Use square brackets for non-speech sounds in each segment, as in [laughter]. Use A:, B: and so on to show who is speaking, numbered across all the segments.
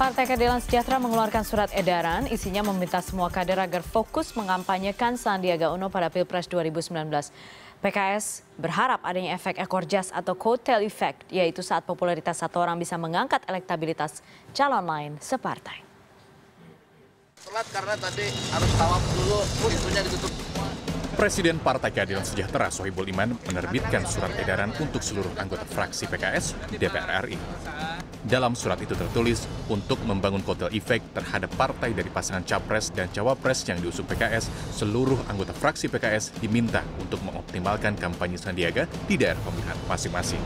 A: Partai Keadilan Sejahtera mengeluarkan surat edaran, isinya meminta semua kader agar fokus mengampanyekan Sandiaga Uno pada Pilpres 2019. PKS berharap adanya efek ekor jas atau coattail effect, yaitu saat popularitas satu orang bisa mengangkat elektabilitas calon lain separtai.
B: Telat karena tadi harus tawaf dulu, pintunya ditutup.
C: Presiden Partai Keadilan Sejahtera Sohibul Iman menerbitkan surat edaran untuk seluruh anggota fraksi PKS DPR RI. Dalam surat itu tertulis, untuk membangun kotel efek terhadap partai dari pasangan Capres dan Cawapres yang diusung PKS, seluruh anggota fraksi PKS diminta untuk mengoptimalkan kampanye Sandiaga di daerah pemilihan masing-masing.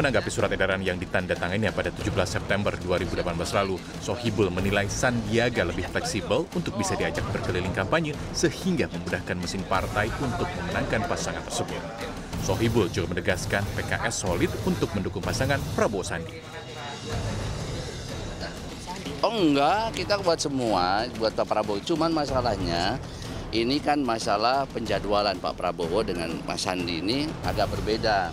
C: menanggapi surat edaran yang ditandatangannya pada 17 September 2018 lalu, Sohibul menilai Sandiaga lebih fleksibel untuk bisa diajak berkeliling kampanye sehingga memudahkan mesin partai untuk memenangkan pasangan tersebut. Sohibul juga menegaskan PKS solid untuk mendukung pasangan Prabowo Sandi. Oh
B: enggak, kita buat semua, buat Pak Prabowo. Cuman masalahnya ini kan masalah penjadwalan Pak Prabowo dengan Mas Sandi ini agak berbeda.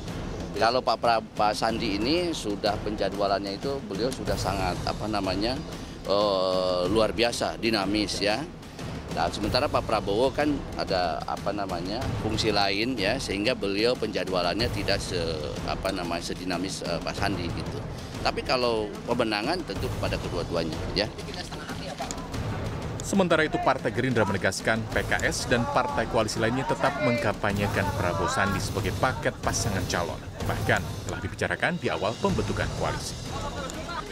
B: Kalau Pak, pra, Pak Sandi ini sudah penjadwalannya itu beliau sudah sangat apa namanya uh, luar biasa, dinamis ya. Nah, sementara Pak Prabowo kan ada apa namanya fungsi lain ya, sehingga beliau penjadwalannya tidak se apa namanya sedinamis uh, Pak Sandi gitu. Tapi kalau pemenangan tentu kepada kedua-duanya
C: ya. Sementara itu Partai Gerindra menegaskan PKS dan partai koalisi lainnya tetap mengkampanyekan Prabowo Sandi sebagai paket pasangan calon bahkan telah dibicarakan di awal pembentukan koalisi.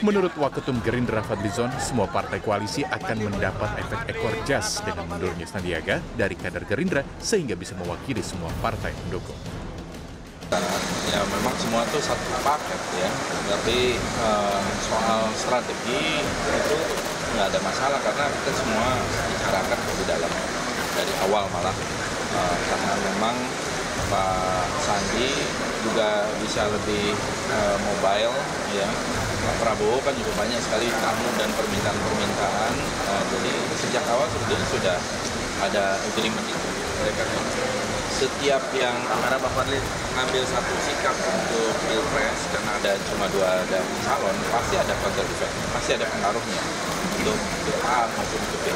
C: Menurut Waketum Gerindra Fadlizon, semua partai koalisi akan mendapat efek ekor jas dengan mundurnya Sandiaga dari kader Gerindra sehingga bisa mewakili semua partai pendukung.
B: Ya memang semua
C: itu satu paket ya, tapi eh, soal strategi itu nggak ada masalah karena kita semua bicarakan lebih dalam dari awal malah eh, karena memang Pak Sandi juga bisa lebih uh, mobile ya Pak Prabowo kan juga banyak sekali tamu dan
B: permintaan-permintaan uh, jadi sejak awal sebetulnya sudah ada agreement itu mereka setiap yang karena Pak Fadli ngambil satu sikap untuk
C: pilpres karena ada cuma dua ada calon pasti ada counter effect pasti ada pengaruhnya untuk A maupun untuk B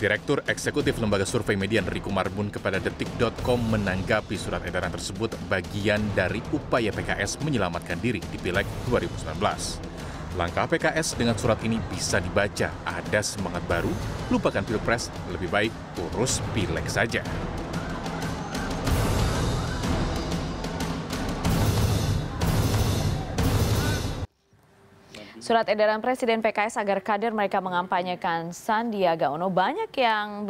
C: Direktur Eksekutif Lembaga Survei Median Riku Marbun kepada detik.com menanggapi surat edaran tersebut bagian dari upaya PKS menyelamatkan diri di Pileg 2019. Langkah PKS dengan surat ini bisa dibaca, ada semangat baru, lupakan Pilpres, lebih baik urus Pileg saja.
A: Surat edaran Presiden PKS agar kader mereka mengampanyekan Sandiaga Uno banyak yang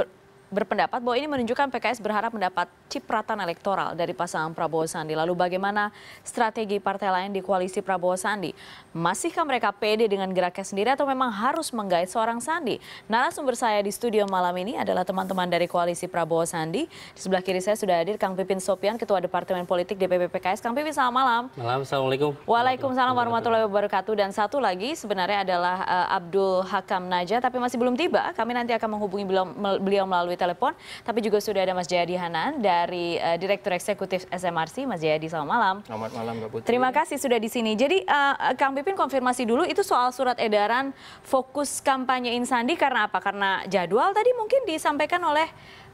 A: berpendapat bahwa ini menunjukkan PKS berharap mendapat cipratan elektoral dari pasangan Prabowo Sandi. Lalu bagaimana strategi partai lain di koalisi Prabowo Sandi? Masihkah mereka pede dengan geraknya sendiri atau memang harus menggait seorang Sandi? Nah, Narasumber saya di studio malam ini adalah teman-teman dari koalisi Prabowo Sandi. Di sebelah kiri saya sudah hadir Kang Pipin Sopian, Ketua Departemen Politik DPP PKS. Kang Pipin, selamat malam.
B: Malam, Assalamualaikum.
A: Waalaikumsalam warahmatullahi wabarakatuh. Dan satu lagi sebenarnya adalah uh, Abdul Hakam Naja, tapi masih belum tiba. Kami nanti akan menghubungi beliau, beliau melalui telepon, tapi juga sudah ada Mas Jayadi Hanan dari uh, Direktur Eksekutif SMRC. Mas Jayadi, selamat malam. Selamat malam, Mbak Putri. Terima kasih sudah di sini. Jadi, uh, Kang Pipin konfirmasi dulu itu soal surat edaran fokus kampanye Insandi karena apa? Karena jadwal tadi mungkin disampaikan oleh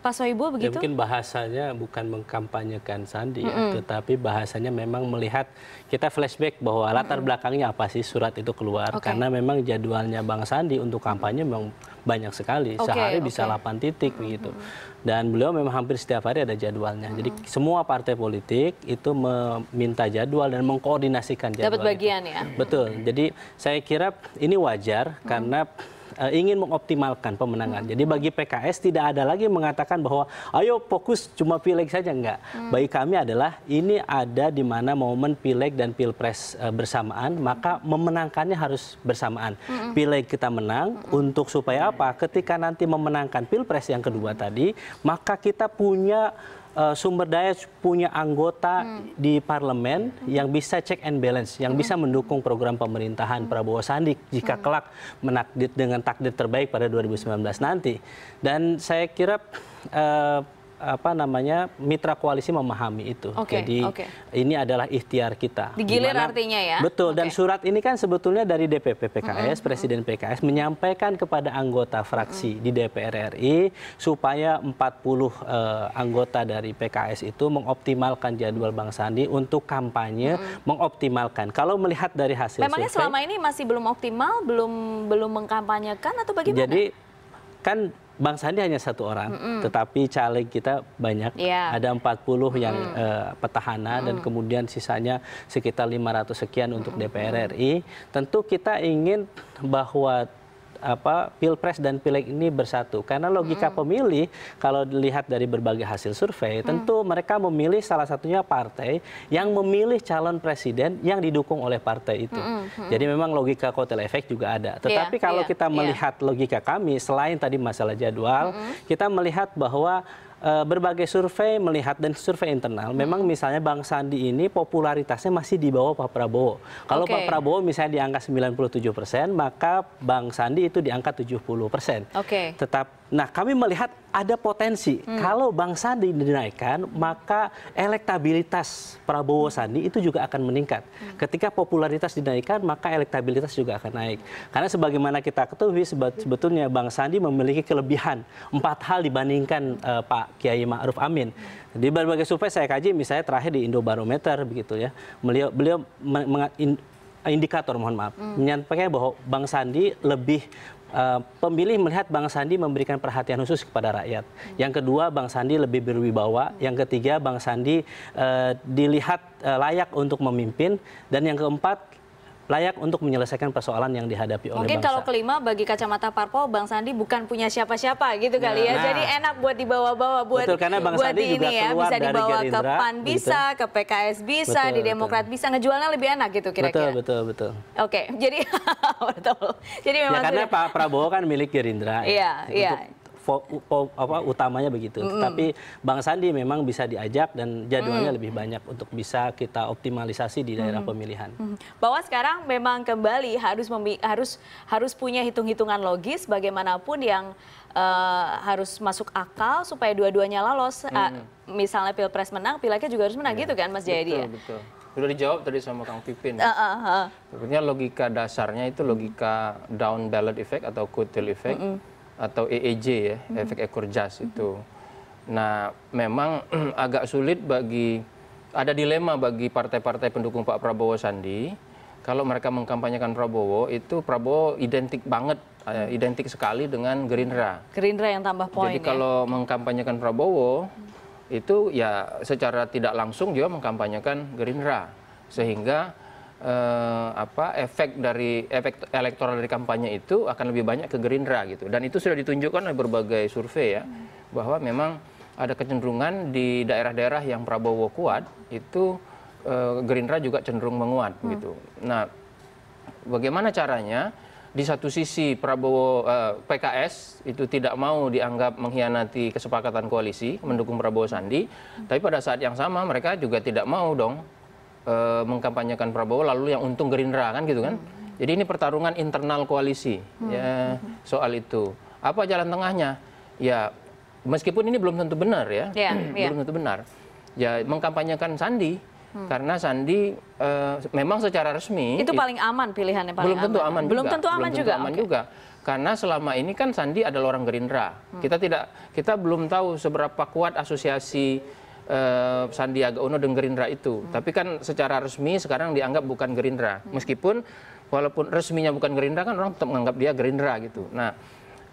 A: Pak Soebo ya, begitu? Ya, mungkin
B: bahasanya bukan mengkampanyekan Sandi, mm -hmm. ya, tetapi bahasanya memang melihat kita flashback bahwa latar mm -hmm. belakangnya apa sih surat itu keluar okay. karena memang jadwalnya Bang Sandi untuk kampanye memang banyak sekali okay, sehari okay. bisa 8 titik begitu. Mm -hmm. Dan beliau memang hampir setiap hari ada jadwalnya. Mm -hmm. Jadi semua partai politik itu meminta jadwal dan mengkoordinasikan jadwal. Dapat bagian itu. ya. Betul. Jadi saya kira ini wajar mm -hmm. karena uh, ingin mengoptimalkan pemenangan. Hmm. Jadi bagi PKS tidak ada lagi mengatakan bahwa ayo fokus cuma pileg saja enggak. Hmm. Bagi kami adalah ini ada di mana momen pileg dan pilpres uh, bersamaan, maka memenangkannya harus bersamaan. Hmm. Pileg kita menang hmm. untuk supaya apa? Ketika nanti memenangkan pilpres yang kedua tadi, maka kita punya Eh, sumber daya punya anggota hmm. di parlemen hmm. yang bisa check and balance, yang hmm. bisa mendukung program pemerintahan Prabowo Sandi jika kelak menakdir dengan takdir terbaik pada 2019 nanti. Dan saya kira uh, eh, apa namanya mitra koalisi memahami itu. Okay, Jadi okay. ini adalah ikhtiar kita. Digilir Dimana, artinya ya. Betul okay. dan surat ini kan sebetulnya dari DPP PKS, mm -hmm. Presiden PKS menyampaikan kepada anggota fraksi mm -hmm. di DPR RI supaya 40 uh, eh, anggota dari PKS itu mengoptimalkan jadwal Bang Sandi untuk kampanye mm -hmm. mengoptimalkan. Kalau melihat dari hasil Memangnya survei, selama
A: ini masih belum optimal, belum belum mengkampanyekan atau bagaimana? Jadi
B: kan Bang Sandi hanya satu orang, mm -mm. tetapi caleg kita banyak. Yeah. Ada 40 yang mm uh, petahana mm dan kemudian sisanya sekitar 500 sekian untuk mm -hmm. DPR RI. Tentu kita ingin bahwa apa pilpres dan pileg ini bersatu karena logika hmm. pemilih kalau dilihat dari berbagai hasil survei hmm. tentu mereka memilih salah satunya partai yang memilih calon presiden yang didukung oleh partai itu hmm. Hmm. hmm. jadi memang logika kotel efek juga ada iya, tetapi yeah, kalau yeah, kita iya. melihat yeah. logika kami selain tadi masalah jadwal hmm. kita melihat bahwa Eh, berbagai survei melihat dan survei internal hmm. memang misalnya Bang Sandi ini popularitasnya masih di bawah Pak Prabowo. Kalau okay. Pak Prabowo misalnya di angka 97 persen, maka Bang Sandi itu di angka 70 persen. Okay. Tetap Nah, kami melihat ada potensi hmm. kalau Bang Sandi dinaikkan, maka elektabilitas Prabowo Sandi itu juga akan meningkat. Hmm. Ketika popularitas dinaikkan, maka elektabilitas juga akan naik. Karena sebagaimana kita ketahui sebetulnya Bang Sandi memiliki kelebihan empat hal dibandingkan uh, Pak Kiai Ma'ruf Amin. Di berbagai survei saya kaji, misalnya terakhir di Indobarometer begitu ya, beliau beliau indikator mohon maaf hmm. menyampaikan bahwa Bang Sandi lebih Eh, pemilih melihat Bang Sandi memberikan perhatian khusus kepada rakyat. Yang kedua, Bang Sandi lebih berwibawa. Yang ketiga, Bang Sandi uh, dilihat uh, layak untuk memimpin. Dan yang keempat, layak untuk menyelesaikan persoalan yang dihadapi Mungkin bangsa. Mungkin kalau
A: kelima bagi kacamata parpol Bang Sandi bukan punya siapa-siapa gitu kali nah, ya. Nah, Jadi enak buat dibawa-bawa buat betul, karena Bang buat Sandi ini juga ya bisa dibawa Gerindra, ke PAN bisa, gitu. ke PKS bisa, betul, di Demokrat betul. bisa ngejualnya lebih enak gitu kira-kira.
B: Betul, betul, betul.
A: Oke, [laughs] jadi [laughs] betul. Jadi memang ya, karena sudah.
B: Pak Prabowo kan milik Gerindra. Ya. Iya, iya. Ya apa, iya. utamanya begitu. Mm -hmm. Tapi Bang Sandi memang bisa diajak dan jadwalnya mm. lebih banyak untuk bisa kita optimalisasi di daerah mm. pemilihan.
A: Mm. Bahwa sekarang memang kembali harus harus harus punya hitung-hitungan logis bagaimanapun yang uh, harus masuk akal supaya dua-duanya lolos. Ah, mm. Uh, misalnya pilpres menang, pileknya juga harus menang yeah. gitu kan, Mas Jayadi? ya?
D: betul. Sudah dijawab tadi sama Kang Pipin. Uh,
A: uh,
D: uh. logika dasarnya itu logika down ballot effect atau kutil effect. Mm atau EEJ ya, hmm. efek ekor jas hmm. itu. Nah, memang [clears throat] agak sulit bagi ada dilema bagi partai-partai pendukung Pak Prabowo Sandi kalau mereka mengkampanyekan Prabowo itu Prabowo identik banget eh, hmm. identik sekali dengan Gerindra.
A: Gerindra yang tambah poin. Jadi ya? kalau
D: mengkampanyekan Prabowo hmm. itu ya secara tidak langsung juga mengkampanyekan Gerindra sehingga eh, apa efek dari efek elektoral dari kampanye itu akan lebih banyak ke Gerindra gitu dan itu sudah ditunjukkan oleh berbagai survei ya bahwa memang ada kecenderungan di daerah-daerah yang Prabowo kuat itu eh, Gerindra juga cenderung menguat hmm. gitu nah bagaimana caranya di satu sisi Prabowo eh, PKS itu tidak mau dianggap mengkhianati kesepakatan koalisi mendukung Prabowo Sandi, hmm. tapi pada saat yang sama mereka juga tidak mau dong e, mengkampanyekan Prabowo lalu yang untung Gerindra kan gitu kan. Hmm. Jadi ini pertarungan internal koalisi hmm. ya soal itu. Apa jalan tengahnya? Ya meskipun ini belum tentu benar ya, yeah, ya, [clears throat] yeah. belum tentu benar. Ya mengkampanyekan Sandi hmm. karena Sandi e, memang secara resmi itu paling
A: aman pilihannya paling belum tentu aman. juga. Belum tentu aman belum tentu juga. Aman
D: juga. Karena selama ini kan Sandi adalah orang Gerindra. Hmm. Kita tidak kita belum tahu seberapa kuat asosiasi eh, Sandiaga Uno dan Gerindra itu. Hmm. Tapi kan secara resmi sekarang dianggap bukan Gerindra. Hmm. Meskipun walaupun resminya bukan Gerindra kan orang tetap menganggap dia Gerindra gitu. Nah,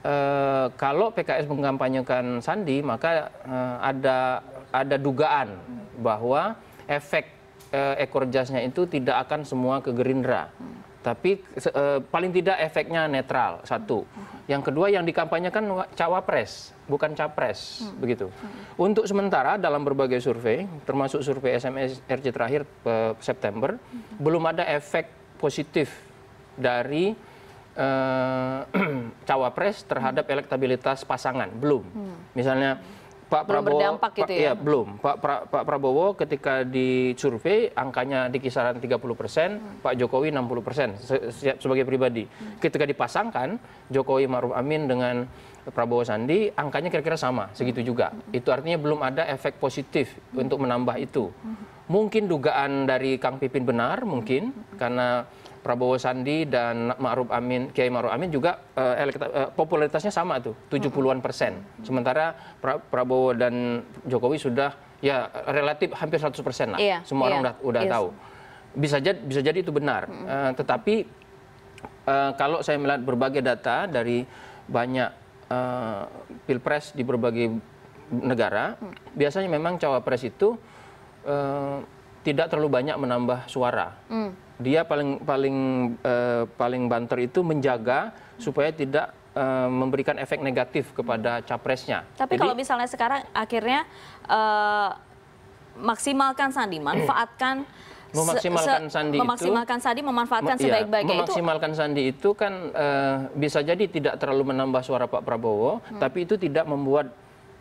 D: eh, kalau PKS mengkampanyekan Sandi maka eh, ada ada dugaan hmm. bahwa efek eh, ekor jasnya itu tidak akan semua ke Gerindra. Hmm tapi uh, paling tidak efeknya netral satu. Yang kedua yang dikampanyekan cawapres, bukan capres, hmm. begitu. Hmm. Untuk sementara dalam berbagai survei, termasuk survei SMSRC terakhir uh, September, hmm. belum ada efek positif dari uh, [clears throat] cawapres terhadap elektabilitas pasangan, belum. Hmm. Misalnya Pak Prabowo, berdampak gitu ya? Iya, belum. Pak, Pak Prabowo ketika di survei angkanya di kisaran tiga puluh persen, hmm. Pak Jokowi enam puluh persen se sebagai pribadi. Hmm. Ketika dipasangkan Jokowi Maruf Amin dengan Prabowo Sandi, angkanya kira-kira sama, segitu hmm. juga. Itu artinya belum ada efek positif untuk menambah itu. Mungkin dugaan dari Kang Pipin benar, mungkin, karena Prabowo Sandi dan Ma'ruf Amin, Kiai Ma'ruf Amin juga uh, eh, elekta, uh, eh, popularitasnya sama tuh, 70-an hmm. persen. Sementara pra, Prabowo dan Jokowi sudah ya relatif hampir 100 persen lah. Yeah, Semua yeah, orang iya. udah, udah yes. tahu. Bisa jadi, bisa jadi itu benar. uh, tetapi uh, kalau saya melihat berbagai data dari banyak uh, pilpres di berbagai negara, hmm. biasanya memang cawapres itu uh, tidak terlalu banyak menambah suara. Hmm. Dia paling paling uh, paling banter itu menjaga supaya tidak uh, memberikan efek negatif kepada capresnya. Tapi Jadi, kalau misalnya
A: sekarang akhirnya uh, maksimalkan Sandi, manfaatkan memaksimalkan sandi iya, memaksimalkan itu, sandi memanfaatkan iya, sebaik-baiknya itu
D: sandi itu kan uh, bisa jadi tidak terlalu menambah suara Pak Prabowo hmm. tapi itu tidak membuat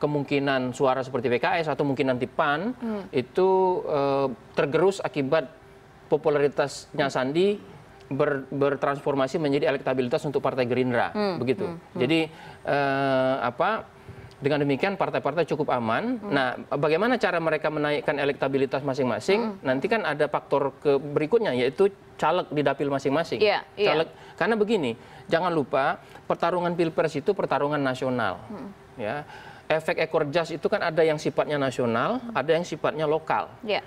D: kemungkinan suara seperti PKS atau mungkin nanti PAN hmm. itu uh, tergerus akibat popularitasnya Sandi ber, bertransformasi menjadi elektabilitas untuk Partai Gerindra, hmm. hmm. begitu. Hmm. Hmm. Jadi uh, apa dengan demikian partai-partai cukup aman. Hmm. Nah, bagaimana cara mereka menaikkan elektabilitas masing-masing? Hmm. Nanti kan ada faktor ke berikutnya yaitu caleg di dapil masing-masing. Yeah, yeah. Caleg karena begini, jangan lupa pertarungan pilpres itu pertarungan nasional, hmm. ya efek ekor jas itu kan ada yang sifatnya nasional, hmm. ada yang sifatnya lokal. Yeah.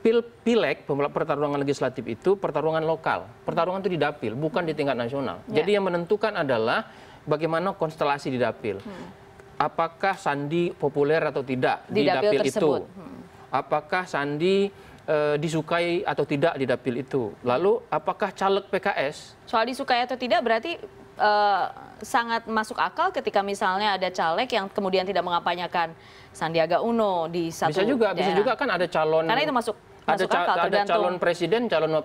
D: Pil pileg pertarungan legislatif itu pertarungan lokal, pertarungan itu di dapil, bukan di tingkat nasional. Yeah. Jadi yang menentukan adalah bagaimana konstelasi di dapil. Hmm. Apakah Sandi populer atau tidak di, di dapil, dapil itu? Hmm. Apakah Sandi eh, disukai atau tidak di dapil itu? Lalu apakah caleg PKS?
A: Soal disukai atau tidak berarti Eh, sangat masuk akal ketika misalnya ada caleg yang kemudian tidak mengapanyakan Sandiaga Uno di satu Bisa juga, daerah. bisa juga
D: kan ada calon. Karena itu masuk
A: ada, masuk akal, ada calon
D: presiden, calon iya.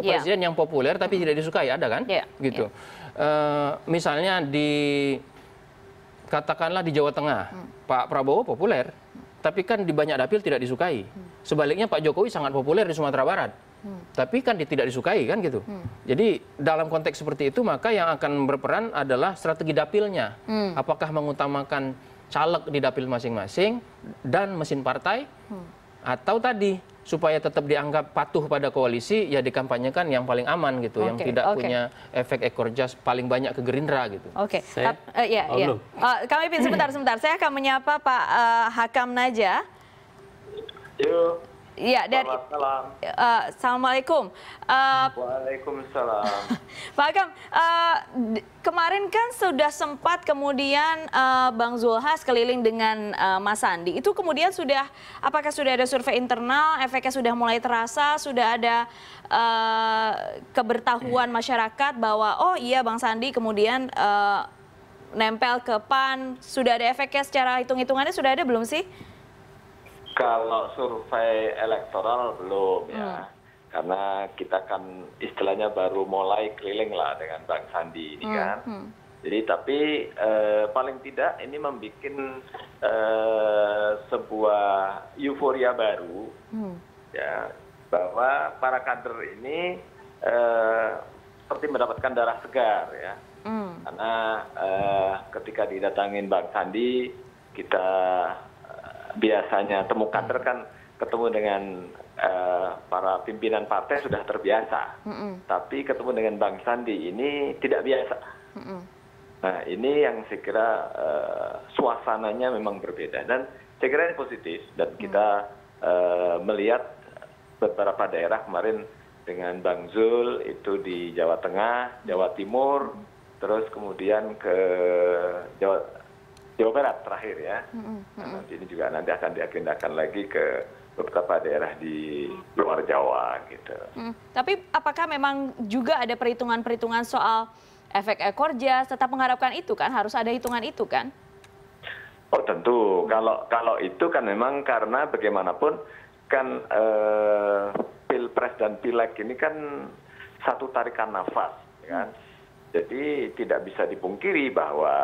D: presiden yeah. yang populer tapi tidak disukai ada kan? Yeah. Gitu. Yeah. Iya. Uh, misalnya di katakanlah di Jawa Tengah, hmm. Pak Prabowo populer, tapi kan di banyak dapil tidak disukai. Hmm. Sebaliknya Pak Jokowi sangat populer di Sumatera Barat tapi kan tidak disukai kan gitu. Hmm. Jadi dalam konteks seperti itu maka yang akan berperan adalah strategi dapilnya. Hmm. Apakah mengutamakan caleg di dapil masing-masing dan mesin partai hmm. atau tadi supaya tetap dianggap patuh pada koalisi ya dikampanyekan yang paling aman gitu okay, yang tidak okay. punya efek ekor jas paling banyak ke Gerindra gitu. Oke. Okay. Uh, ya, oh, ya.
A: Uh, kami sebentar sebentar saya akan menyapa Pak uh, Hakam Naja. Yo. Ya, dari Selamat uh, Assalamualaikum. Uh,
E: Waalaikumsalam.
A: [laughs] Pak Agam. uh, kemarin kan sudah sempat kemudian uh, Bang Zulhas keliling dengan uh, Mas Sandi. Itu kemudian sudah apakah sudah ada survei internal, efeknya sudah mulai terasa, sudah ada uh, kebertahuan masyarakat bahwa oh iya Bang Sandi kemudian uh, nempel ke PAN, sudah ada efeknya secara hitung-hitungannya sudah ada belum sih?
E: kalau survei elektoral belum ya hmm. karena kita kan istilahnya baru mulai keliling lah dengan bang sandi ini hmm, kan hmm. jadi tapi eh, paling tidak ini membuat eh, sebuah euforia baru ya bahwa para kader ini eh, seperti mendapatkan darah segar ya karena eh, ketika didatangin bang sandi kita biasanya temu kader kan ketemu dengan eh, para pimpinan partai sudah terbiasa tapi ketemu dengan bang sandi ini tidak biasa nah ini yang saya kira eh, suasananya memang berbeda dan saya kira ini positif dan kita mm. eh, melihat beberapa daerah kemarin dengan bang zul itu di jawa tengah jawa timur mm. terus kemudian ke jawa Jawa Barat terakhir ya. Nah, nanti ini juga nanti akan diagendakan lagi ke beberapa daerah di luar Jawa gitu.
A: Hmm. Tapi apakah memang juga ada perhitungan-perhitungan soal efek ekor jas tetap mengharapkan itu kan harus ada hitungan itu kan?
E: Oh tentu kalau kalau itu kan memang karena bagaimanapun kan eh, pilpres dan pileg ini kan satu tarikan nafas ya kan. Hmm. Jadi tidak bisa dipungkiri bahwa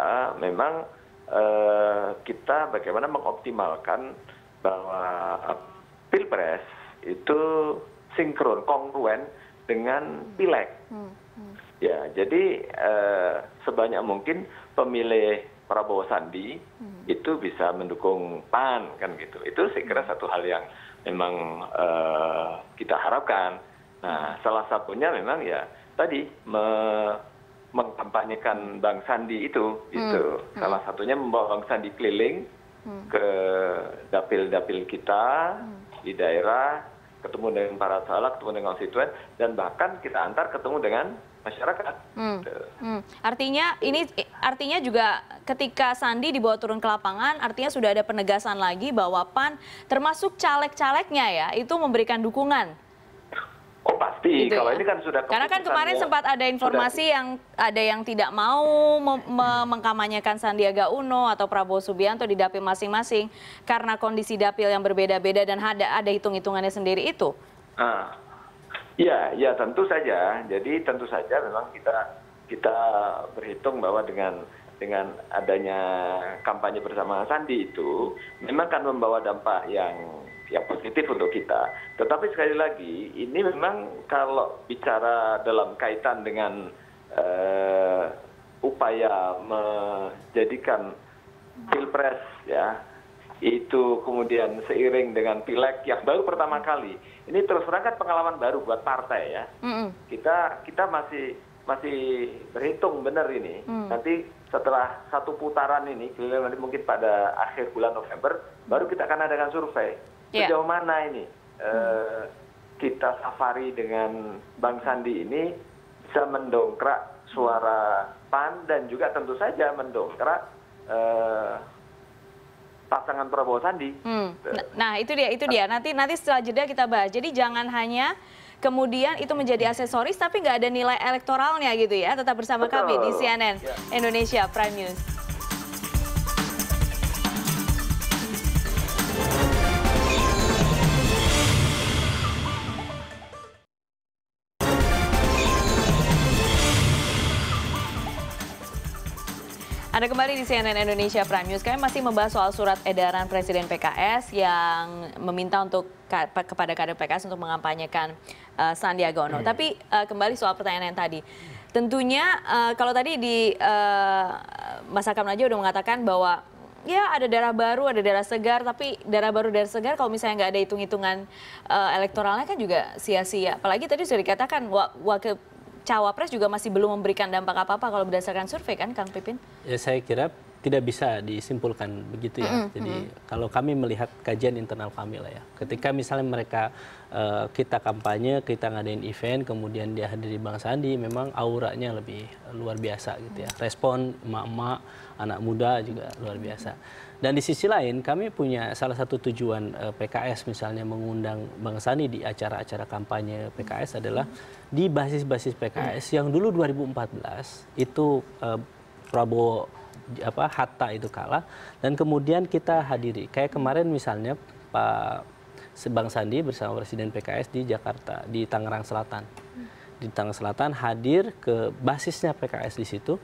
E: memang Eh, kita bagaimana mengoptimalkan bahwa eh, pilpres itu sinkron kongruen dengan pileg
F: hmm, hmm.
E: ya jadi eh, sebanyak mungkin pemilih Prabowo Sandi hmm. itu bisa mendukung PAN kan gitu itu saya kira satu hal yang memang kita harapkan nah salah satunya memang ya tadi me mengkampanyekan bang sandi itu hmm. itu hmm. salah satunya membawa bang sandi keliling hmm. ke dapil dapil kita di daerah ketemu dengan para salah ketemu dengan konstituen dan bahkan kita antar ketemu dengan masyarakat.
F: Hmm. Gitu.
A: Hmm. Artinya ini artinya juga ketika Sandi dibawa turun ke lapangan, artinya sudah ada penegasan lagi bahwa PAN termasuk caleg-calegnya ya itu memberikan dukungan
E: Oh pasti, gitu kalau ya? ini kan sudah Karena kan kemarin sempat ada informasi sudah. yang
A: ada yang tidak mau me me mengkamanyakan Sandiaga Uno atau Prabowo Subianto di dapil masing-masing karena kondisi dapil yang berbeda-beda dan ada ada hitung-hitungannya sendiri itu.
E: Ah. Ya, ya tentu saja. Jadi tentu saja memang kita kita berhitung bahwa dengan dengan adanya kampanye bersama Sandi itu memang akan membawa dampak yang yang positif untuk kita. Tetapi sekali lagi ini memang kalau bicara dalam kaitan dengan uh, upaya menjadikan pilpres ya itu kemudian seiring dengan pileg yang baru pertama kali ini terus terang kan pengalaman baru buat partai ya mm -mm. kita kita masih masih berhitung benar ini mm. nanti setelah satu putaran ini nanti mungkin pada akhir bulan November baru kita akan adakan survei Iya. sejauh mana ini eh, kita safari dengan bang sandi ini bisa mendongkrak suara pan dan juga tentu saja mendongkrak eh, pasangan Prabowo Sandi. Hmm. Gitu. Nah,
A: nah itu dia, itu dia. Nanti nanti setelah jeda kita bahas. Jadi jangan hanya kemudian itu menjadi aksesoris tapi nggak ada nilai elektoralnya gitu ya. Tetap bersama kami di CNN iya. Indonesia Prime News. Anda kembali di CNN Indonesia Prime News. Kami masih membahas soal surat edaran Presiden PKS yang meminta untuk kepada kader PKS untuk mengampanyekan uh, Sandiaga Uno. Hmm. Tapi uh, kembali soal pertanyaan yang tadi. Tentunya uh, kalau tadi di uh, Mas Akam Najwa sudah mengatakan bahwa ya ada darah baru, ada darah segar, tapi darah baru, darah segar kalau misalnya nggak ada hitung-hitungan uh, elektoralnya kan juga sia-sia. Apalagi tadi sudah dikatakan wakil cawapres juga masih belum memberikan dampak apa-apa kalau berdasarkan survei kan Kang Pipin?
B: Ya saya kira tidak bisa disimpulkan begitu ya. Mm -hmm. Jadi kalau kami melihat kajian internal kami lah ya. Ketika misalnya mereka uh, kita kampanye, kita ngadain event, kemudian dia hadiri Bang Sandi, memang auranya lebih luar biasa gitu ya. Respon emak-emak, anak muda juga luar biasa. Mm -hmm. Dan di sisi lain kami punya salah satu tujuan uh, eh, PKS misalnya mengundang Bang Sandi di acara-acara kampanye PKS adalah di basis-basis PKS yang dulu 2014 itu uh, Prabowo apa Hatta itu kalah dan kemudian kita hadiri. Kayak kemarin misalnya Pak Bang Sandi bersama Presiden PKS di Jakarta di Tangerang Selatan. Di Tangerang Selatan hadir ke basisnya PKS di situ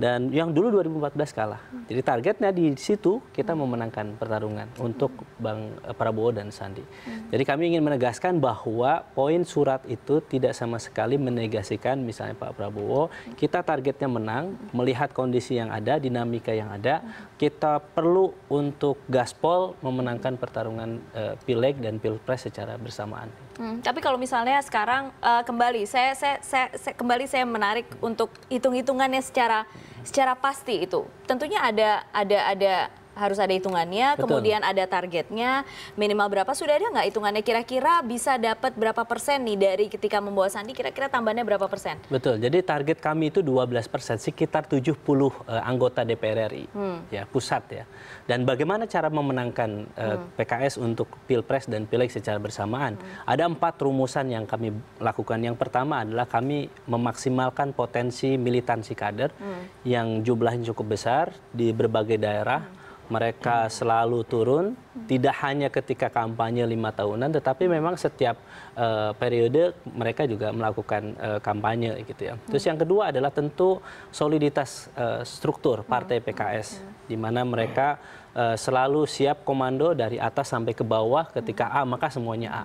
B: dan yang dulu 2014 kalah. Jadi targetnya di situ kita memenangkan pertarungan untuk Bang eh, Prabowo dan Sandi. Jadi kami ingin menegaskan bahwa poin surat itu tidak sama sekali menegasikan misalnya Pak Prabowo, kita targetnya menang, melihat kondisi yang ada, dinamika yang ada, kita perlu untuk gaspol memenangkan pertarungan eh, pileg dan pilpres secara bersamaan.
A: Hmm, tapi kalau misalnya sekarang uh, kembali, saya, saya, saya, saya kembali saya menarik untuk hitung hitungannya secara secara pasti itu. Tentunya ada ada ada harus ada hitungannya, Betul. kemudian ada targetnya minimal berapa sudah ada nggak hitungannya kira-kira bisa dapat berapa persen nih dari ketika membawa sandi kira-kira tambahannya berapa persen?
B: Betul. Jadi target kami itu 12 persen sekitar 70 uh, eh, anggota DPR RI hmm. ya pusat ya. Dan bagaimana cara memenangkan uh, hmm. PKS untuk pilpres dan pileg secara bersamaan? Hmm. Ada empat rumusan yang kami lakukan. Yang pertama adalah kami memaksimalkan potensi militansi kader hmm. yang jumlahnya cukup besar di berbagai daerah. Hmm mereka hmm. selalu turun hmm. tidak hanya ketika kampanye lima tahunan tetapi hmm. memang setiap uh, periode mereka juga melakukan uh, kampanye gitu ya terus yang kedua adalah tentu soliditas uh, struktur partai PKS di mana mereka uh, selalu siap komando dari atas sampai ke bawah ketika A maka semuanya A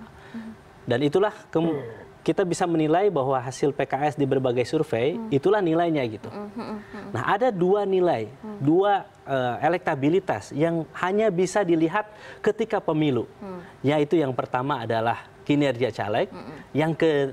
B: dan itulah ke kita bisa menilai bahwa hasil PKS di berbagai survei hmm. itulah nilainya gitu.
F: Hmm, hmm, hmm. hmm. Nah
B: ada dua nilai, hmm. dua uh, elektabilitas yang hanya bisa dilihat ketika pemilu, hmm. yaitu yang pertama adalah kinerja caleg, hmm. hmm. yang ke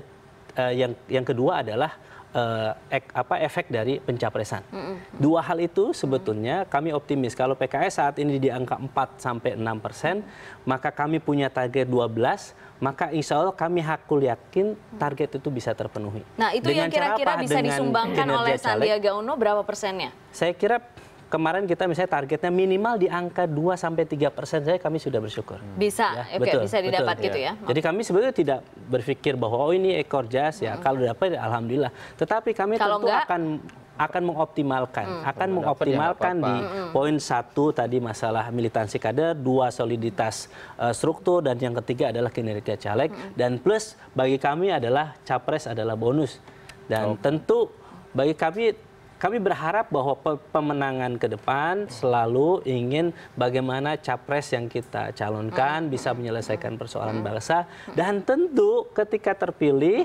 B: uh, yang yang kedua adalah uh, ek, apa efek dari pencapresan. Hmm, -hmm. hmm. Dua hal itu sebetulnya -hmm. kami optimis kalau PKS saat ini di angka 4 sampai enam persen, maka kami punya target 12 maka insya Allah kami hakul yakin target itu bisa terpenuhi. Nah itu Dengan yang kira-kira bisa Dengan disumbangkan oleh Sandiaga
A: Uno berapa persennya?
B: Saya kira kemarin kita misalnya targetnya minimal di angka 2 sampai 3 persen saya kami sudah bersyukur. Hmm.
A: Bisa, ya, oke, betul, bisa didapat betul, gitu ya. ya.
B: Jadi kami sebenarnya tidak berpikir bahwa oh ini ekor jas ya, hmm. kalau dapat alhamdulillah. Tetapi kami kalau tentu enggak, akan akan mengoptimalkan, hmm. akan mengoptimalkan di hmm. poin satu tadi masalah militansi kader, dua soliditas uh, struktur dan yang ketiga adalah kinerja caleg hmm. dan plus bagi kami adalah capres adalah bonus dan okay. tentu bagi kami kami berharap bahwa pemenangan ke depan selalu ingin bagaimana capres yang kita calonkan bisa menyelesaikan persoalan bangsa dan tentu ketika terpilih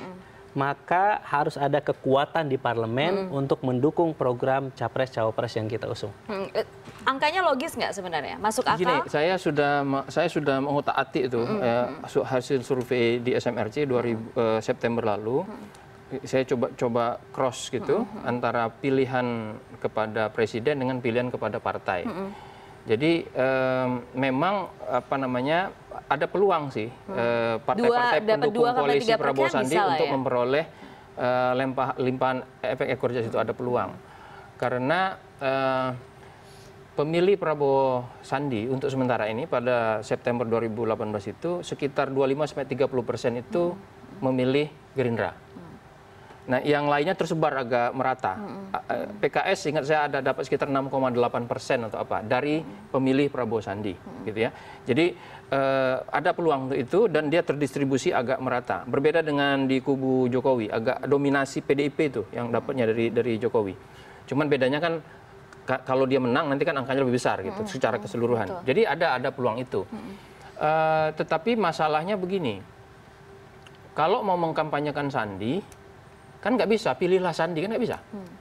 B: maka harus ada kekuatan di parlemen hmm. untuk mendukung program capres-cawapres yang kita usung.
A: Hmm. Eh, angkanya logis nggak sebenarnya? Masuk akal? Gini,
D: saya sudah saya sudah mengutak-atik itu hmm. eh, hasil survei di SMRC 2000 hmm. eh, September lalu. Hmm saya coba coba cross gitu -hmm. hmm. antara pilihan kepada presiden dengan pilihan kepada partai. -hmm. hmm. Jadi eh, memang apa namanya ada peluang sih hmm. eh, partai-partai pendukung koalisi Prabowo Sandi untuk ya. memperoleh uh, eh, lempah, limpahan efek ekor jas itu ada peluang. Karena uh, pemilih Prabowo Sandi untuk sementara ini pada September 2018 itu sekitar 25 sampai 30 persen itu hmm. memilih Gerindra. Hmm. Nah, yang lainnya tersebar agak merata. Hmm. hmm PKS ingat saya ada dapat sekitar 6,8 persen atau apa dari pemilih Prabowo Sandi, gitu ya. Jadi Uh, ada peluang untuk itu dan dia terdistribusi agak merata. Berbeda dengan di kubu Jokowi, agak dominasi PDIP itu yang dapatnya dari dari Jokowi. Cuman bedanya kan kalau dia menang nanti kan angkanya lebih besar gitu -hmm. secara keseluruhan. Betul. Jadi ada ada peluang itu. -hmm. uh, tetapi masalahnya begini, kalau mau mengkampanyekan Sandi, kan nggak bisa pilihlah Sandi kan nggak bisa. Hmm.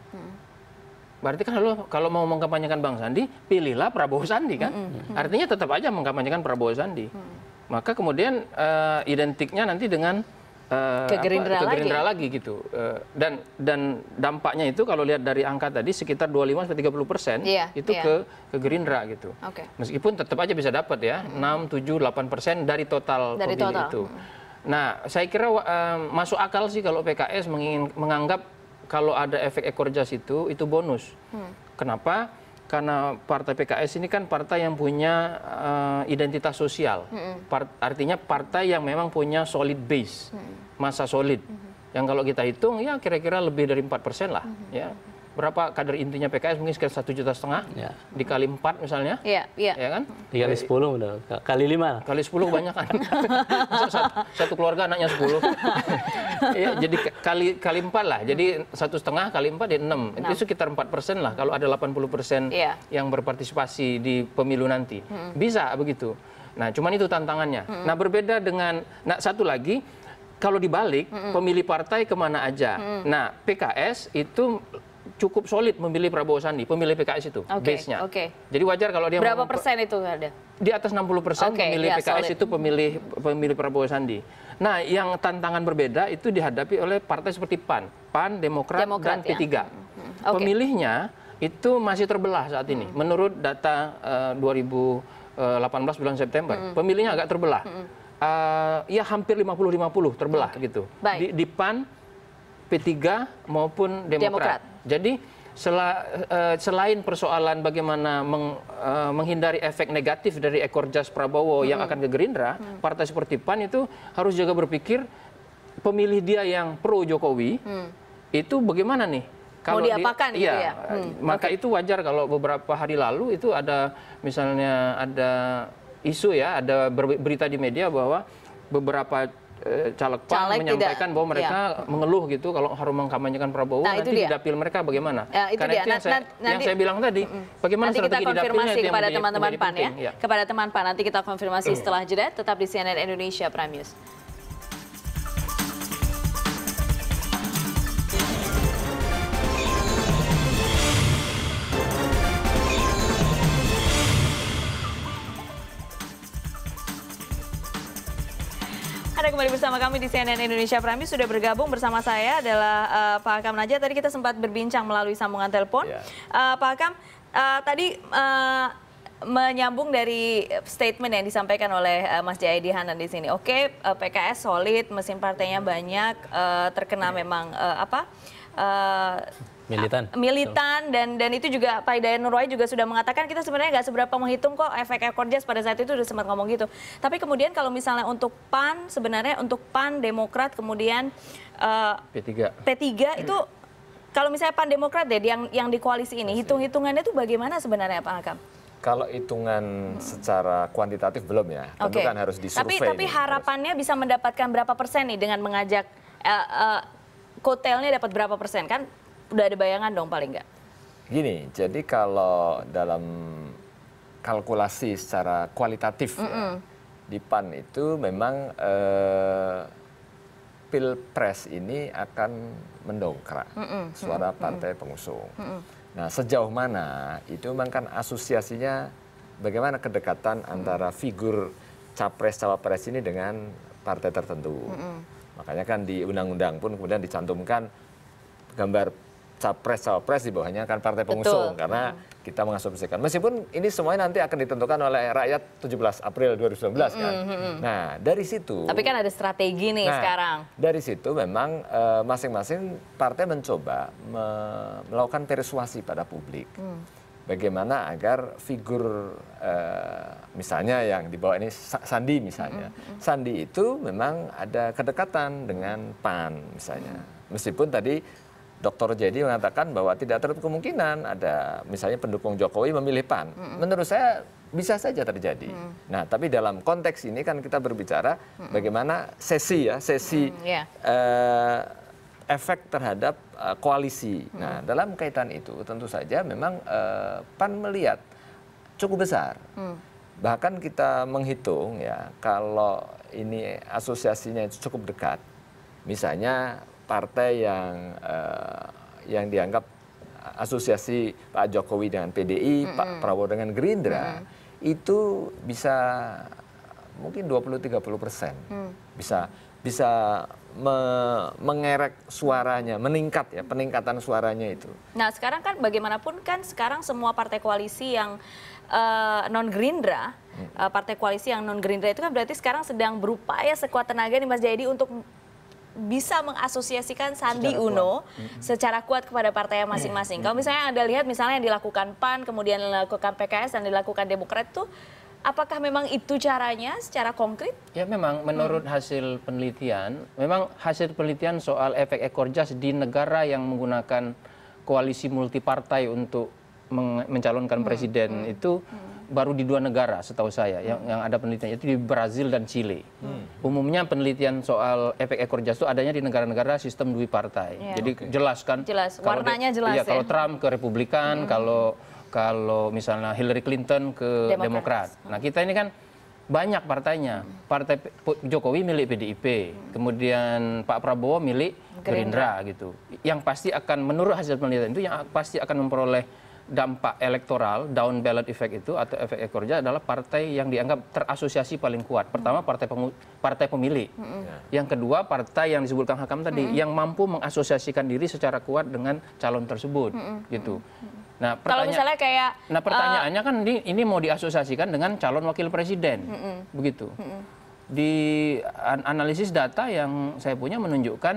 D: Berarti kan lo kalau mau mengkampanyekan Bang Sandi, pilihlah Prabowo Sandi kan. Mm -hmm. Artinya tetap aja mengkampanyekan Prabowo Sandi. Mm Maka kemudian uh, identiknya nanti dengan uh, ke Gerindra, apa, ke Gerindra lagi. lagi gitu. Uh, dan dan dampaknya itu kalau lihat dari angka tadi sekitar 25 sampai 30 persen yeah, itu yeah. ke ke Gerindra gitu. Okay. Meskipun tetap aja bisa dapat ya mm -hmm. 6, 7, 8 persen dari total dari pemilih total. itu. Nah, saya kira uh, masuk akal sih kalau PKS menganggap kalau ada efek ekor jas itu itu bonus. Hmm. Kenapa? Karena partai PKS ini kan partai yang punya uh, identitas sosial. Hmm. Part, artinya partai yang memang punya solid base, hmm. masa solid. Hmm. Yang kalau kita hitung ya kira-kira lebih dari 4% lah, hmm. ya. Hmm berapa kader intinya PKS mungkin sekitar satu juta setengah ya. dikali empat misalnya
A: ya, ya. ya kan
D: kali sepuluh udah kali lima kali sepuluh banyak kan [laughs] satu, satu keluarga anaknya sepuluh
F: [laughs] ya,
D: jadi kali kali empat lah jadi satu setengah kali empat di enam itu sekitar empat persen lah kalau ada delapan puluh persen iya. yang berpartisipasi di pemilu nanti hmm. bisa begitu nah cuman itu tantangannya hmm. nah berbeda dengan nah satu lagi kalau dibalik mm -mm. pemilih partai kemana aja. Mm. Nah PKS itu cukup solid memilih Prabowo Sandi, pemilih PKS itu okay, base-nya. Okay. Jadi wajar kalau dia Berapa
A: persen itu ada?
D: Di atas 60 persen okay, pemilih ya, PKS solid. itu pemilih pemilih Prabowo Sandi. Nah, yang tantangan berbeda itu dihadapi oleh partai seperti PAN, PAN, Demokrat, Demokrat dan P3. Ya. Okay. Pemilihnya itu masih terbelah saat ini. Hmm. Menurut data uh, eh, 2018 bulan September, hmm. pemilihnya agak terbelah. Hmm. Uh, ya hampir 50-50 terbelah okay. gitu. Di, di PAN, P3 maupun Demokrat. Demokrat. Jadi eh, selain persoalan bagaimana meng, uh, menghindari efek negatif dari ekor jas Prabowo hmm. yang akan ke Gerindra, hmm. partai seperti PAN itu harus juga berpikir pemilih dia yang pro Jokowi hmm. itu bagaimana nih? Kalau Mau diapakan di, gitu iya, ya. Hmm. Maka okay. itu wajar kalau beberapa hari lalu itu ada misalnya ada isu ya, ada berita di media bahwa beberapa Eh, caleg PAN caleg menyampaikan tidak, bahwa mereka iya. mengeluh gitu kalau harus mengkampanyekan Prabowo nah, nanti di dapil mereka bagaimana? Ya, itu Karena dia. itu yang, nanti, saya, nah, nanti, yang saya bilang tadi, bagaimana nanti strategi kita konfirmasi di kepada teman-teman PAN ya. ya. Kepada
A: teman PAN nanti kita konfirmasi setelah jeda tetap di CNN Indonesia Prime News. kembali bersama kami di CNN Indonesia Prime News. Sudah bergabung bersama saya adalah uh, Pak Hakam Naja. Tadi kita sempat berbincang melalui sambungan telepon. Yeah. Ya. Uh, Pak Hakam, uh, tadi uh, menyambung dari statement yang disampaikan oleh uh, Mas Jayadi Hanan di sini. Oke, okay, uh, PKS solid, mesin partainya banyak, uh, terkena ya. memang uh, apa? Uh,
B: militan militan
A: dan dan itu juga Pak Hidayat Nurwai juga sudah mengatakan kita sebenarnya nggak seberapa menghitung kok efek ekor jas pada saat itu sudah sempat ngomong gitu tapi kemudian kalau misalnya untuk PAN sebenarnya untuk PAN Demokrat kemudian uh, P3 P3 itu kalau misalnya PAN Demokrat deh yang yang di koalisi ini hitung-hitungannya itu bagaimana sebenarnya Pak Hakam
E: kalau hitungan secara kuantitatif belum ya, tentu okay. kan harus disurvey. Tapi, tapi
A: harapannya harus. bisa mendapatkan berapa persen nih dengan mengajak uh, uh, kotelnya dapat berapa persen kan udah ada bayangan dong paling nggak?
E: Gini, jadi kalau dalam kalkulasi secara kualitatif mm -mm. Ya, di PAN itu memang eh, pilpres ini akan mendongkrak
F: mm -mm. suara partai
E: mm -mm. pengusung. Mm -mm. Nah, sejauh mana itu memang kan asosiasinya bagaimana kedekatan mm -mm. antara figur capres cawapres ini dengan partai tertentu. Mm -mm. Makanya kan di undang-undang pun kemudian dicantumkan gambar capres-cawapres di bawahnya kan partai pengusung Betul. karena kita mengasumsikan meskipun ini semuanya nanti akan ditentukan oleh rakyat 17 April 2019 kan. sembilan hmm, mm-hmm. Nah, dari situ Tapi
A: kan ada strategi nih nah, sekarang.
E: Dari situ memang eh, masing-masing uh, partai mencoba me melakukan persuasi pada publik. Mm. Bagaimana agar figur uh, misalnya yang di bawah ini Sandi misalnya. Mm hmm. Sandi itu memang ada kedekatan dengan PAN misalnya. Meskipun tadi Dr. Jadi mengatakan bahwa tidak terlalu kemungkinan ada misalnya pendukung Jokowi memilih PAN. Mm-mm. Menurut saya bisa saja terjadi. Mm. Nah, tapi dalam konteks ini kan kita berbicara Mm-mm. bagaimana sesi ya, sesi mm, yeah. Iya. uh, efek terhadap uh, koalisi. Mm. Nah, dalam kaitan itu tentu saja memang uh, PAN melihat cukup besar. Mm. Bahkan kita menghitung ya, kalau ini asosiasinya cukup dekat, misalnya partai yang uh, yang dianggap asosiasi Pak Jokowi dengan PDI, mm -hmm. Pak Prabowo dengan Gerindra mm -hmm. itu bisa mungkin 20-30 persen mm. bisa bisa me mengerek suaranya, meningkat ya peningkatan suaranya itu.
A: Nah sekarang kan bagaimanapun kan sekarang semua partai koalisi yang uh, eh, non Gerindra, mm. eh, partai koalisi yang non Gerindra itu kan berarti sekarang sedang berupaya sekuat tenaga nih Mas Jayadi untuk bisa mengasosiasikan Sandi secara Uno kuat. Mm-hmm. secara kuat kepada partai masing-masing. Mm-hmm. Kalau misalnya Anda lihat misalnya yang dilakukan PAN, kemudian dilakukan PKS dan dilakukan Demokrat itu, apakah memang itu caranya secara konkret?
D: Ya memang menurut mm. hasil penelitian, memang hasil penelitian soal efek ekor jas di negara yang menggunakan koalisi multipartai untuk mencalonkan mm, presiden hmm. itu hmm baru di dua negara setahu saya yang, hmm. yang ada penelitian itu di Brazil dan Chile. Hmm. Umumnya penelitian soal efek ekor jas itu adanya di negara-negara sistem dui partai. Yeah. Jadi okay. jelas kan. Jelas. Warnanya jelas. Iya, kalau ya. Trump ke Republikan, hmm. kalau kalau misalnya Hillary Clinton ke Demokrat. Demokrat. Nah kita ini kan banyak partainya. Partai Jokowi milik PDIP, hmm. kemudian Pak Prabowo milik Gerindra. Gerindra gitu. Yang pasti akan menurut hasil penelitian itu yang pasti akan memperoleh dampak elektoral down ballot effect itu atau efek ekor jas adalah partai yang dianggap terasosiasi paling kuat. Pertama partai pemu, partai pemilih. Mm-hmm. Yang kedua partai yang disebutkan Hakam tadi mm-hmm. yang mampu mengasosiasikan diri secara kuat dengan calon tersebut mm-hmm. gitu. Nah, kalau misalnya
A: kayak Nah, pertanyaannya
D: uh, kan ini, ini mau diasosiasikan dengan calon wakil presiden. Mm-hmm. Begitu. Mm-hmm. Di an analisis data yang saya punya menunjukkan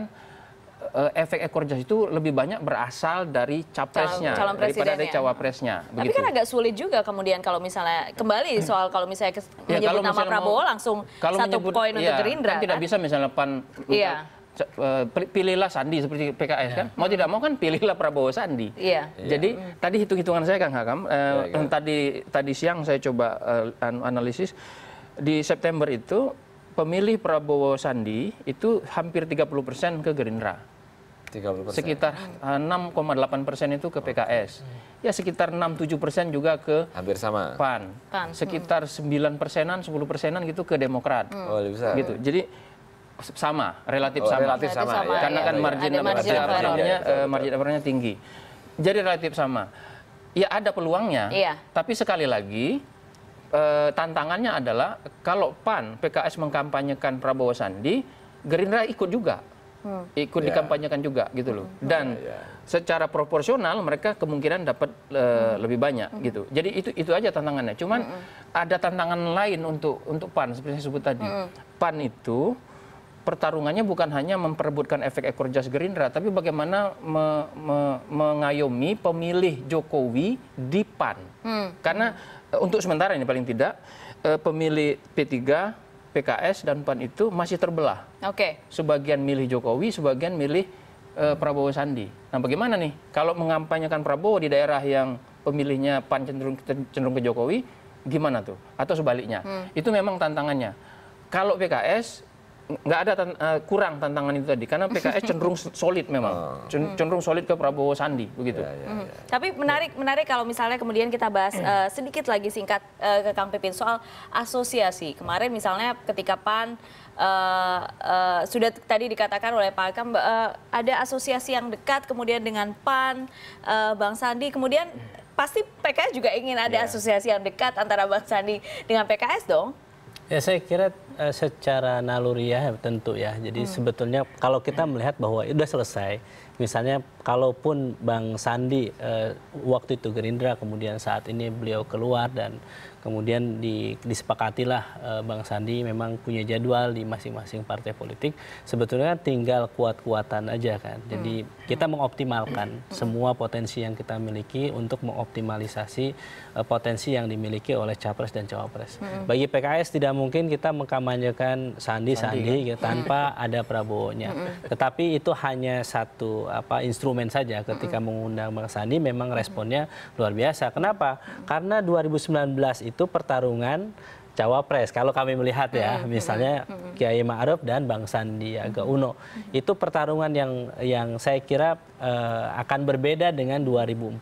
D: Eh, efek ekor jas itu lebih banyak berasal dari capresnya calon, calon daripada dari cawapresnya. Tapi kan agak
A: sulit juga kemudian kalau misalnya kembali soal kalau misalnya ke, ya, menyebut kalau nama misalnya Prabowo mau, langsung satu menyebut, koin ya, untuk iya, kan Gerindra. Kan, kan tidak bisa
D: misalnya pan iya. Eh, pilihlah Sandi seperti PKS ya. kan. Mau tidak mau kan pilihlah Prabowo Sandi. Iya. Jadi ya. tadi hitung-hitungan saya Kang Hakam eh, ya. tadi tadi siang saya coba eh, anu analisis di September itu pemilih Prabowo Sandi itu hampir 30% ke Gerindra. 30%. sekitar 6,8 eh, persen itu ke PKS, hmm. ya sekitar 6-7 persen juga ke hampir sama PAN, PAN. sekitar 9 hmm. persenan, 10 persenan gitu ke Demokrat, hmm. oh, lebih besar. gitu. Jadi sama, relatif oh, sama, relatif sama, ya. karena ya, kan ya. ya. margin errornya margin errornya iya, iya, eh, tinggi, jadi relatif sama. Ya ada peluangnya, iya. tapi sekali lagi e, tantangannya adalah kalau PAN PKS mengkampanyekan Prabowo Sandi, Gerindra ikut juga.
F: Hmm. ikut ya. dikampanyekan
D: juga gitu loh hmm. dan ya, ya. secara proporsional mereka kemungkinan dapat eh, hmm. lebih banyak gitu jadi itu itu aja tantangannya cuman ada tantangan lain untuk untuk pan seperti saya sebut tadi pan itu pertarungannya bukan hanya memperebutkan efek ekor jas Gerindra, tapi bagaimana me, me, mengayomi pemilih Jokowi di PAN. Hmm. Karena eh, untuk sementara ini paling tidak eh, pemilih P3 PKS dan PAN itu masih terbelah. Oke. Okay. Sebagian milih Jokowi, sebagian milih e, Prabowo Sandi. Nah, bagaimana nih kalau mengampanyekan Prabowo di daerah yang pemilihnya PAN cenderung cenderung ke Jokowi, gimana tuh? Atau sebaliknya? Hmm. Itu memang tantangannya. Kalau PKS nggak ada tan uh, kurang tantangan itu tadi karena PKS [laughs] cenderung solid memang ah. hmm. cenderung solid ke Prabowo Sandi begitu. Ya, ya, hmm. ya.
A: Hmm. Tapi menarik menarik kalau misalnya kemudian kita bahas uh, sedikit lagi singkat uh, ke Kang Pipin soal asosiasi kemarin misalnya ketika Pan uh, uh, sudah tadi dikatakan oleh Pak Akam uh, ada asosiasi yang dekat kemudian dengan Pan, uh, Bang Sandi, kemudian pasti PKS juga ingin ada yeah. asosiasi yang dekat antara Bang Sandi dengan PKS dong.
B: Ya saya kira uh, secara naluriah ya, tentu ya. Jadi hmm. sebetulnya kalau kita melihat bahwa sudah selesai, misalnya kalaupun Bang Sandi uh, waktu itu Gerindra kemudian saat ini beliau keluar dan kemudian di, disepakatilah uh, Bang Sandi memang punya jadwal di masing-masing partai politik sebetulnya tinggal kuat-kuatan aja kan jadi hmm. kita mengoptimalkan semua potensi yang kita miliki untuk mengoptimalisasi uh, potensi yang dimiliki oleh capres dan cawapres hmm. bagi PKS tidak mungkin kita mengkampanyekan Sandi Sandi, gitu, Sandi ya, tanpa hmm. ada Prabowo-nya tetapi itu hanya satu apa instrumen saja ketika mengundang Bang Sandi memang responnya luar biasa kenapa karena 2019 itu pertarungan cawapres kalau kami melihat ya hmm, misalnya hmm, hmm. Kiai Ma'ruf dan Bang Sandiaga Uno itu pertarungan yang yang saya kira uh, akan berbeda dengan 2014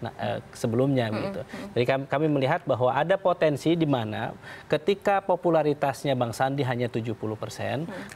B: nah, uh, sebelumnya gitu. Jadi kami, kami melihat bahwa ada potensi di mana ketika popularitasnya Bang Sandi hanya 70%,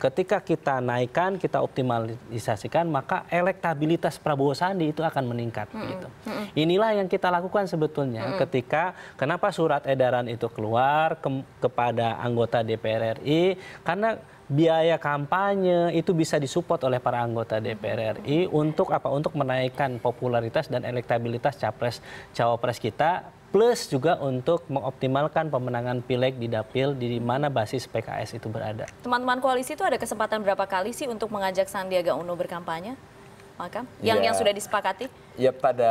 B: ketika kita naikkan, kita optimalisasikan maka elektabilitas Prabowo Sandi itu akan meningkat gitu. Inilah yang kita lakukan sebetulnya ketika kenapa surat edaran itu keluar besar ke kepada anggota DPR RI karena biaya kampanye itu bisa disupport oleh para anggota DPR RI untuk apa untuk menaikkan popularitas dan elektabilitas capres cawapres kita plus juga untuk mengoptimalkan pemenangan pileg di dapil di mana basis PKS itu berada.
A: Teman-teman koalisi itu ada kesempatan berapa kali sih untuk mengajak Sandiaga Uno berkampanye? Maka yang ya, yang iya. sudah disepakati?
B: Ya pada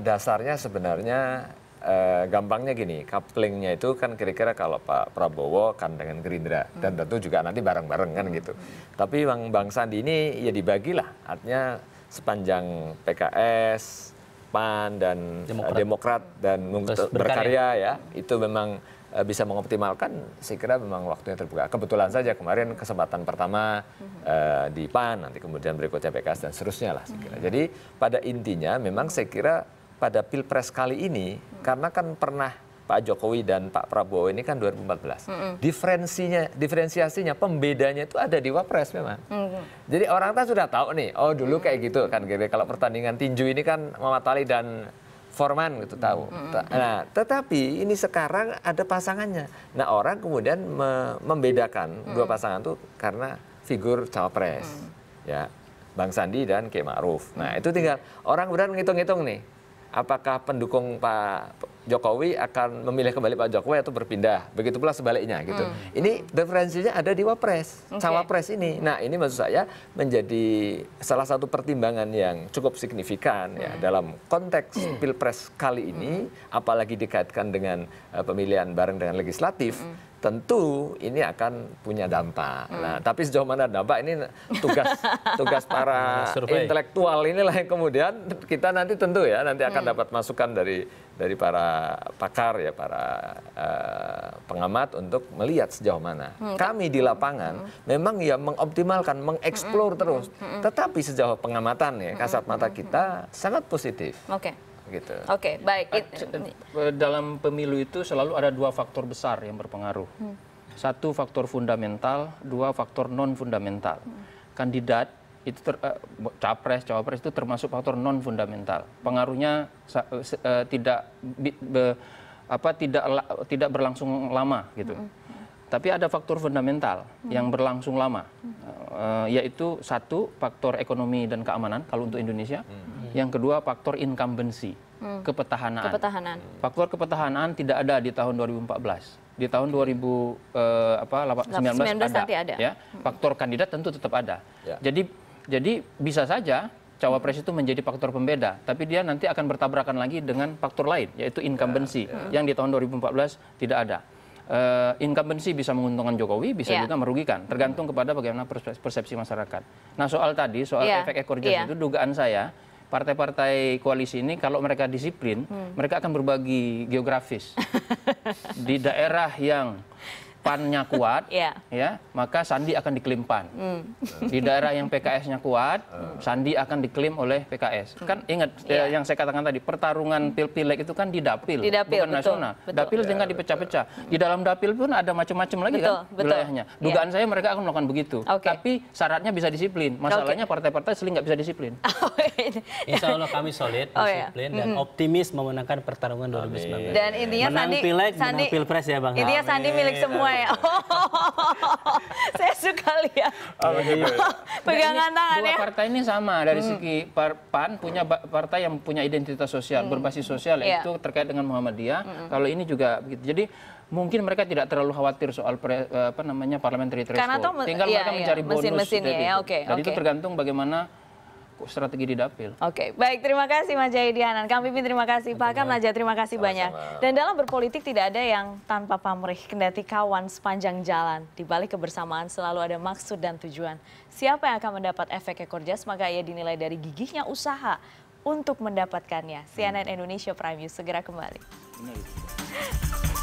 E: dasarnya sebenarnya uh, gampangnya gini, couplingnya itu kan kira-kira kalau Pak Prabowo kan dengan Gerindra hmm. dan tentu juga nanti bareng-bareng kan gitu. Hmm. Tapi Bang Bang Sandi ini ya dibagilah, artinya sepanjang PKS, PAN dan eh, Demokrat, Demokrat dan berkarya. berkarya ya, itu memang eh, bisa mengoptimalkan saya kira memang waktunya terbuka. Kebetulan saja kemarin kesempatan pertama uh, di PAN, nanti kemudian berikutnya PKS dan seterusnya lah saya kira. Jadi pada intinya memang saya kira pada pilpres kali ini karena kan pernah Pak Jokowi dan Pak Prabowo ini kan 2014. empat -hmm. Diferensinya, diferensiasinya, pembedanya itu ada di Wapres memang.
F: -hmm.
E: Jadi orang kan sudah tahu nih, oh dulu kayak gitu kan gitu. Kalau pertandingan tinju ini kan Muhammad Ali dan Forman gitu tahu. -hmm. Nah, tetapi ini sekarang ada pasangannya. Nah, orang kemudian me membedakan -hmm. dua pasangan itu karena figur cawapres. -hmm. Ya. Bang Sandi dan Kiai Ma'ruf. Nah, itu tinggal orang kemudian ngitung-ngitung nih apakah pendukung Pak Jokowi akan memilih kembali Pak Jokowi atau berpindah. Begitu pula sebaliknya gitu. Hmm. Ini diferensinya ada di Wapres, okay. Cawapres ini. Nah, ini maksud saya menjadi salah satu pertimbangan yang cukup signifikan ya hmm. ya dalam konteks hmm. [clears throat] Pilpres kali ini apalagi dikaitkan dengan uh, pemilihan bareng dengan legislatif. Hmm tentu ini akan punya dampak. Hmm. Nah, tapi sejauh mana dampak ini tugas [laughs] tugas para intelektual inilah yang kemudian kita nanti tentu ya nanti akan hmm. dapat masukan dari dari para pakar ya para uh, pengamat untuk melihat sejauh mana. Hmm. Kami di lapangan hmm. memang ya mengoptimalkan, mengeksplor hmm. terus. Hmm. Tetapi sejauh pengamatan ya kasat mata hmm. kita hmm. sangat positif.
A: Oke. Okay gitu. Oke, okay, baik. Ah, eh,
D: dalam pemilu itu selalu ada dua faktor besar yang berpengaruh. Hmm. Satu faktor fundamental, dua faktor non fundamental. Hmm. Kandidat itu ter, uh, capres, cawapres itu termasuk faktor non fundamental. Pengaruhnya uh, tidak be, apa tidak la, tidak berlangsung lama gitu. Hmm, hmm. Tapi ada faktor fundamental hmm. yang berlangsung lama, hmm. uh, yaitu satu faktor ekonomi dan keamanan kalau untuk Indonesia. Hmm yang kedua faktor incumbency, hmm. kepetahanan. kepetahanan. Faktor kepetahanan tidak ada di tahun 2014. Di tahun 2019 eh, apa, 19, ada, ada. Ya. Hmm. Faktor kandidat tentu tetap ada. Ya. Jadi jadi bisa saja cawapres itu menjadi faktor pembeda, tapi dia nanti akan bertabrakan lagi dengan faktor lain yaitu incumbency ya, ya. yang di tahun 2014 tidak ada uh, eh, incumbency bisa menguntungkan Jokowi, bisa yeah. juga merugikan, tergantung kepada bagaimana persepsi masyarakat. Nah, soal tadi soal yeah. efek ekor jas yeah. itu dugaan saya partai-partai koalisi ini kalau mereka disiplin, hmm. mereka akan berbagi geografis [laughs] di daerah yang PAN-nya kuat, [laughs] yeah. ya, maka Sandi akan diklaim PAN. Mm. Di daerah yang PKS-nya kuat, mm. [laughs] Sandi akan diklaim oleh PKS. Mm. Kan ingat yeah. Iya. yang saya katakan tadi, pertarungan pil-pilek itu kan di dapil, di dapil bukan betul, nasional. Betul. Dapil yeah, jangan dipecah-pecah. Di dalam dapil pun ada macam-macam lagi betul, kan betul. wilayahnya. Iya. Dugaan yeah. saya mereka akan melakukan begitu. Okay. Tapi syaratnya bisa
B: disiplin. Masalahnya partai-partai okay. seling nggak bisa disiplin. [laughs] Oh, Insya Allah kami solid, oh, iya. disiplin, oh, yeah. dan mm. optimis memenangkan pertarungan 2019. Dan intinya Sandi, Sandi, pilpres ya Bang. Intinya Sandi milik semua ya.
A: [laughs] Oh, saya suka lihat. Oh, iya. Gitu. iya. Pegangan iya, ini, tangan dua ya. Dua
D: partai ini sama dari hmm. segi PAN punya partai yang punya identitas sosial, hmm. berbasis sosial yeah. itu terkait dengan Muhammadiyah. Hmm. Kalau ini juga begitu. Jadi mungkin mereka tidak terlalu khawatir soal pre, eh, apa namanya parliamentary threshold. Tinggal iya, mereka iya, mencari bonus mesin-mesinnya ya. Gitu. Oke. Okay, Jadi okay. itu tergantung bagaimana strategi di dapil. Oke,
A: okay. baik terima kasih Mas Jaidianan. Kang Pipin terima kasih, Pak Kam Najah, terima kasih Sama-sama. banyak. Dan dalam berpolitik tidak ada yang tanpa pamrih, kendati kawan sepanjang jalan. Di balik kebersamaan selalu ada maksud dan tujuan. Siapa yang akan mendapat efek ekor jas maka ia dinilai dari gigihnya usaha untuk mendapatkannya. Hmm. CNN Indonesia Prime News segera kembali.
F: Benar.